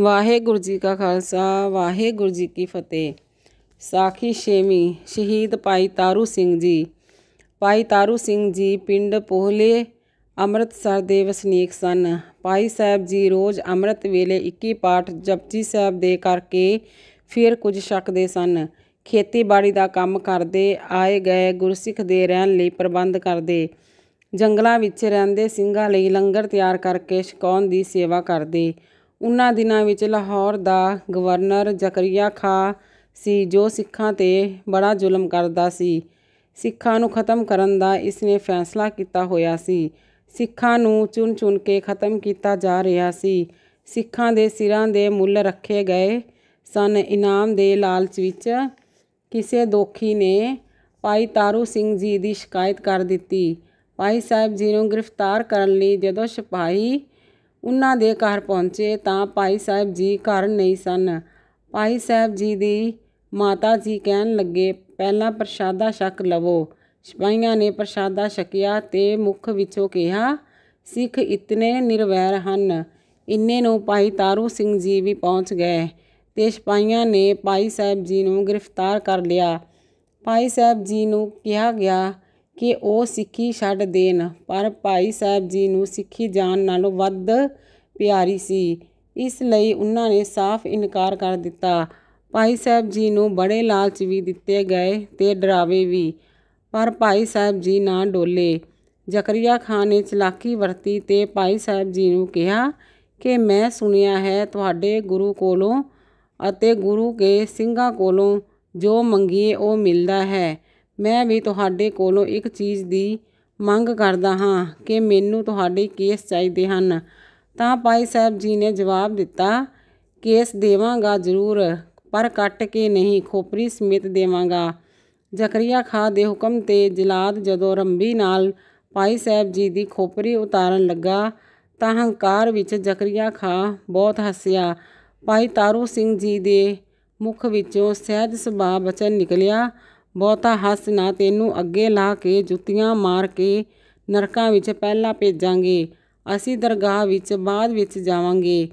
ਵਾਹਿਗੁਰੂ ਜੀ ਕਾ ਖਾਲਸਾ ਵਾਹਿਗੁਰੂ ਜੀ ਕੀ ਫਤਿਹ ਸਾਖੀ ਛੇਵੀਂ ਸ਼ਹੀਦ ਪਾਈ ਤਾਰੂ ਸਿੰਘ ਜੀ ਪਾਈ ਤਾਰੂ ਸਿੰਘ ਜੀ ਪਿੰਡ ਪੋਹਲੇ ਅੰਮ੍ਰਿਤਸਰ ਦੇ ਵਸਨੀਕ ਸਨ ਪਾਈ ਸਾਹਿਬ ਜੀ ਰੋਜ਼ ਅੰਮ੍ਰਿਤ ਵੇਲੇ 21 ਪਾਠ ਜਪਜੀ ਸਾਹਿਬ ਦੇ ਕਰਕੇ ਫਿਰ ਕੁਝ ਛਕਦੇ ਸਨ ਖੇਤੀਬਾੜੀ ਦਾ ਕੰਮ ਕਰਦੇ ਆਏ ਗਏ ਗੁਰਸਿੱਖ ਦੇ ਰਹਿਣ ਲਈ ਪ੍ਰਬੰਧ ਕਰਦੇ ਜੰਗਲਾਂ ਵਿੱਚ ਰਹਿੰਦੇ ਸਿੰਘਾਂ ਲਈ ਲੰਗਰ ਤਿਆਰ ਕਰਕੇ ਛਕਾਉਣ ਦੀ ਸੇਵਾ ਕਰਦੇ ਉਹਨਾਂ ਦਿਨਾਂ ਵਿੱਚ ਲਾਹੌਰ ਦਾ ਗਵਰਨਰ ਜ਼ਕਰੀਆ ਖਾਂ ਸੀ ਜੋ ਸਿੱਖਾਂ ਤੇ ਬੜਾ ਜ਼ੁਲਮ ਕਰਦਾ ਸੀ ਸਿੱਖਾਂ ਨੂੰ ਖਤਮ ਕਰਨ ਦਾ ਇਸਨੇ ਫੈਸਲਾ ਕੀਤਾ ਹੋਇਆ ਸੀ ਸਿੱਖਾਂ ਨੂੰ ਚੁਣ ਚੁਣ ਕੇ ਖਤਮ ਕੀਤਾ ਜਾ ਰਿਹਾ ਸੀ ਸਿੱਖਾਂ ਦੇ ਸਿਰਾਂ ਦੇ ਮੁੱਲ ਰੱਖੇ ਗਏ ਸਨ ਇਨਾਮ ਦੇ ਲਾਲਚ ਵਿੱਚ ਕਿਸੇ ਦੋਖੀ ਨੇ ਪਾਈ ਤਾਰੂ ਸਿੰਘ ਜੀ ਦੀ ਸ਼ਿਕਾਇਤ ਕਰ ਦਿੱਤੀ ਪਾਈ ਸਾਹਿਬ ਜੀ ਨੂੰ ਗ੍ਰਿਫਤਾਰ ਕਰਨ ਲਈ ਜਦੋਂ ਸਿਪਾਹੀ ਉਹਨਾਂ ਦੇ ਘਰ ਪਹੁੰਚੇ ਤਾਂ ਭਾਈ ਸਾਹਿਬ ਜੀ ਘਰ ਨਹੀਂ ਸਨ ਭਾਈ ਸਾਹਿਬ ਜੀ ਦੀ ਮਾਤਾ ਜੀ ਕਹਿਣ ਲੱਗੇ ਪਹਿਲਾਂ ਪ੍ਰਸ਼ਾਦਾ ਛਕ ਲਵੋ ਸਿਪਾਹੀਆਂ ਨੇ ਪ੍ਰਸ਼ਾਦਾ ਛਕਿਆ ਤੇ ਮੁਖ ਵਿੱਚੋਂ ਕਿਹਾ ਸਿੱਖ ਇਤਨੇ ਨਿਰਵੈਰ ਹਨ ਇੰਨੇ ਨੂੰ ਭਾਈ ਤਾਰੂ ਸਿੰਘ ਜੀ ਵੀ ਪਹੁੰਚ ਗਏ ਤੇ ਸਿਪਾਹੀਆਂ ਨੇ ਭਾਈ ਸਾਹਿਬ ਜੀ ਨੂੰ ਗ੍ਰਿਫਤਾਰ ਕਰ ਲਿਆ ਭਾਈ ਸਾਹਿਬ ਜੀ ਨੂੰ ਕਿਹਾ ਗਿਆ ਕਿ ਉਹ ਸਿੱਖੀ ਛੱਡ ਦੇਣ ਪਰ ਭਾਈ ਸਾਹਿਬ ਜੀ ਨੂੰ ਸਿੱਖੀ ਜਾਣ ਨਾਲੋਂ ਵੱਧ ਪਿਆਰੀ ਸੀ ਇਸ ਲਈ ਉਹਨਾਂ ਨੇ ਸਾਫ਼ ਇਨਕਾਰ ਕਰ ਦਿੱਤਾ ਭਾਈ ਸਾਹਿਬ ਜੀ ਨੂੰ ਬੜੇ ਲਾਲਚ ਵੀ ਦਿੱਤੇ ਗਏ ਤੇ ਡਰਾਵੇ ਵੀ ਪਰ ਭਾਈ ਸਾਹਿਬ ਜੀ ਨਾ ਡੋਲੇ ਜ਼ਕਰੀਆ ਖਾਨ ਨੇ ਚਲਾਕੀ ਵਰਤੀ ਤੇ ਭਾਈ ਸਾਹਿਬ ਜੀ ਨੂੰ ਕਿਹਾ ਕਿ ਮੈਂ ਸੁਣਿਆ ਹੈ ਤੁਹਾਡੇ ਗੁਰੂ ਕੋਲੋਂ ਅਤੇ ਗੁਰੂ ਕੇ ਸਿੰਘਾਂ ਕੋਲੋਂ ਜੋ ਮੰਗੀਏ ਉਹ ਮਿਲਦਾ ਹੈ ਮੈਂ ਵੀ ਤੁਹਾਡੇ ਕੋਲੋਂ ਇੱਕ ਚੀਜ਼ ਦੀ ਮੰਗ ਕਰਦਾ ਹਾਂ ਕਿ ਮੈਨੂੰ ਤੁਹਾਡੇ ਕੇਸ ਚਾਹੀਦੇ ਹਨ ਤਾਂ ਭਾਈ ਸਾਹਿਬ ਜੀ ਨੇ ਜਵਾਬ ਦਿੱਤਾ ਕੇਸ ਦੇਵਾਂਗਾ ਜ਼ਰੂਰ ਪਰ ਕੱਟ ਕੇ ਨਹੀਂ ਖੋਪਰੀ ਸਮੇਤ ਦੇਵਾਂਗਾ ਜ਼ਕਰੀਆ ਖਾ ਦੇ ਹੁਕਮ ਤੇ ਜਲਾਦ ਜਦੋਂ ਰੰਬੀ ਨਾਲ ਭਾਈ ਸਾਹਿਬ ਜੀ ਦੀ ਖੋਪਰੀ ਉਤਾਰਨ ਲੱਗਾ ਤਾਂ ਹੰਕਾਰ ਵਿੱਚ ਜ਼ਕਰੀਆ ਖਾ ਬਹੁਤ ਹੱਸਿਆ ਭਾਈ ਤਾਰੂ ਸਿੰਘ ਜੀ ਦੇ ਮੁਖ ਵਿੱਚੋਂ ਸਹਿਜ ਸੁਭਾਅ ਬਚਨ ਨਿਕਲਿਆ ਬਹੁਤਾ ਹੱਸ ਨਾ ਤੈਨੂੰ ਅੱਗੇ ਲਾ ਕੇ ਜੁੱਤੀਆਂ ਮਾਰ ਕੇ ਨਰਕਾਂ ਵਿੱਚ ਪਹਿਲਾਂ ਭੇਜਾਂਗੇ ਅਸੀਂ ਦਰਗਾਹ ਵਿੱਚ ਬਾਅਦ ਵਿੱਚ ਜਾਵਾਂਗੇ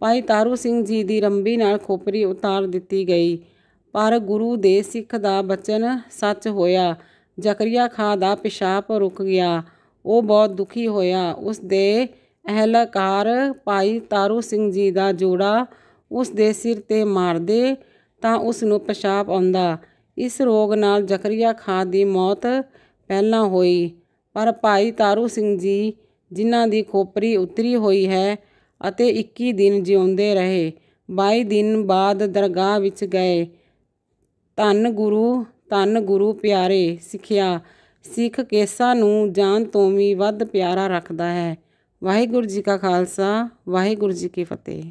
ਭਾਈ ਤਾਰੂ ਸਿੰਘ ਜੀ ਦੀ ਰੰਬੀ ਨਾਲ ਖੋਪਰੀ ਉਤਾਰ ਦਿੱਤੀ ਗਈ ਪਰ ਗੁਰੂ ਦੇ ਸਿੱਖ ਦਾ ਬਚਨ ਸੱਚ ਹੋਇਆ ਜ਼ਕਰੀਆ ਖਾਨ ਦਾ ਪਿਸ਼ਾਬ ਰੁਕ ਗਿਆ ਉਹ ਬਹੁਤ ਦੁਖੀ ਹੋਇਆ ਉਸ ਦੇ ਅਹਲਕਾਰ ਭਾਈ ਤਾਰੂ ਸਿੰਘ ਜੀ ਦਾ ਜੋੜਾ ਉਸ ਦੇ ਸਿਰ ਤੇ ਮਾਰਦੇ ਤਾਂ ਉਸ ਨੂੰ ਪਿਸ਼ਾਬ ਆਉਂਦਾ ਇਸ ਰੋਗ ਨਾਲ ਜ਼ਕਰੀਆ ਖਾਨ ਦੀ ਮੌਤ ਪਹਿਲਾਂ ਹੋਈ ਪਰ ਭਾਈ ਤਾਰੂ ਸਿੰਘ ਜੀ ਜਿਨ੍ਹਾਂ ਦੀ ਖੋਪਰੀ ਉਤਰੀ ਹੋਈ ਹੈ ਅਤੇ 21 ਦਿਨ ਜਿਉਂਦੇ ਰਹੇ 22 ਦਿਨ ਬਾਅਦ ਦਰਗਾਹ ਵਿੱਚ ਗਏ ਧੰਨ ਗੁਰੂ ਧੰਨ ਗੁਰੂ ਪਿਆਰੇ ਸਿੱਖਿਆ ਸਿੱਖ ਕੇਸਾਂ ਨੂੰ ਜਾਨ ਤੋਂ ਵੀ ਵੱਧ ਪਿਆਰਾ ਰੱਖਦਾ ਹੈ ਵਾਹਿਗੁਰੂ ਜੀ ਕਾ ਖਾਲਸਾ ਵਾਹਿਗੁਰੂ ਜੀ ਕੀ ਫਤਿਹ